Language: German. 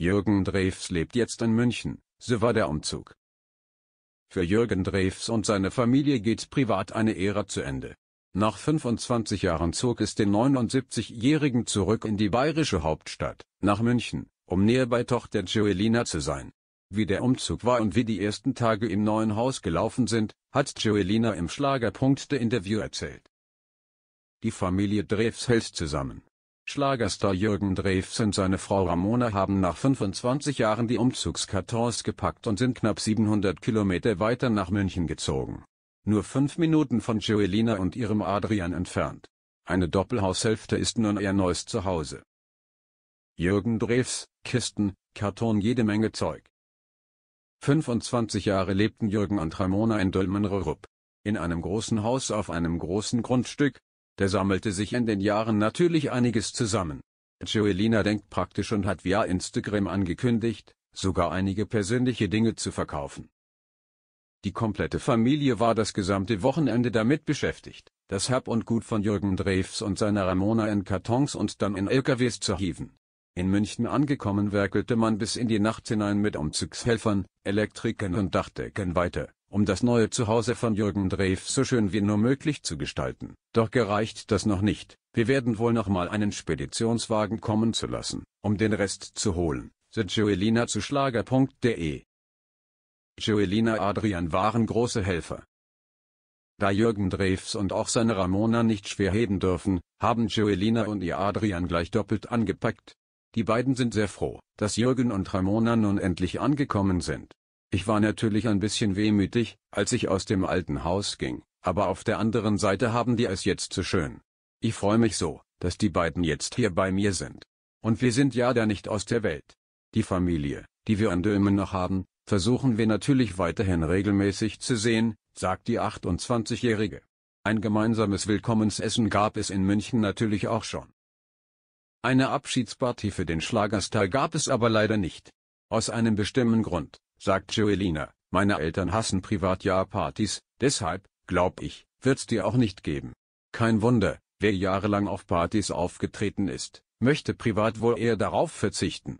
Jürgen Drews lebt jetzt in München, so war der Umzug. Für Jürgen Drews und seine Familie geht privat eine Ära zu Ende. Nach 25 Jahren zog es den 79-Jährigen zurück in die bayerische Hauptstadt, nach München, um näher bei Tochter Joelina zu sein. Wie der Umzug war und wie die ersten Tage im neuen Haus gelaufen sind, hat Joelina im Schlagerpunkt der interview erzählt. Die Familie Drews hält zusammen. Schlagerstar Jürgen Drews und seine Frau Ramona haben nach 25 Jahren die Umzugskartons gepackt und sind knapp 700 Kilometer weiter nach München gezogen. Nur fünf Minuten von Joelina und ihrem Adrian entfernt. Eine Doppelhaushälfte ist nun ihr neues Zuhause. Jürgen Drews, Kisten, Karton jede Menge Zeug. 25 Jahre lebten Jürgen und Ramona in Dülmenrörup. In einem großen Haus auf einem großen Grundstück, da sammelte sich in den Jahren natürlich einiges zusammen. Joelina denkt praktisch und hat via Instagram angekündigt, sogar einige persönliche Dinge zu verkaufen. Die komplette Familie war das gesamte Wochenende damit beschäftigt, das Hab und Gut von Jürgen Drews und seiner Ramona in Kartons und dann in LKWs zu hieven. In München angekommen werkelte man bis in die Nacht hinein mit Umzugshelfern, Elektrikern und Dachdecken weiter um das neue Zuhause von Jürgen Drew so schön wie nur möglich zu gestalten. Doch gereicht das noch nicht. Wir werden wohl nochmal einen Speditionswagen kommen zu lassen, um den Rest zu holen, so Joelina zu schlager.de. Joelina Adrian waren große Helfer. Da Jürgen Drews und auch seine Ramona nicht schwer heben dürfen, haben Joelina und ihr Adrian gleich doppelt angepackt. Die beiden sind sehr froh, dass Jürgen und Ramona nun endlich angekommen sind. Ich war natürlich ein bisschen wehmütig, als ich aus dem alten Haus ging, aber auf der anderen Seite haben die es jetzt so schön. Ich freue mich so, dass die beiden jetzt hier bei mir sind. Und wir sind ja da nicht aus der Welt. Die Familie, die wir in Dömen noch haben, versuchen wir natürlich weiterhin regelmäßig zu sehen, sagt die 28-Jährige. Ein gemeinsames Willkommensessen gab es in München natürlich auch schon. Eine Abschiedsparty für den Schlagerstar gab es aber leider nicht. Aus einem bestimmten Grund, sagt Joelina, meine Eltern hassen Privatjahrpartys, deshalb, glaub ich, wird's dir auch nicht geben. Kein Wunder, wer jahrelang auf Partys aufgetreten ist, möchte privat wohl eher darauf verzichten.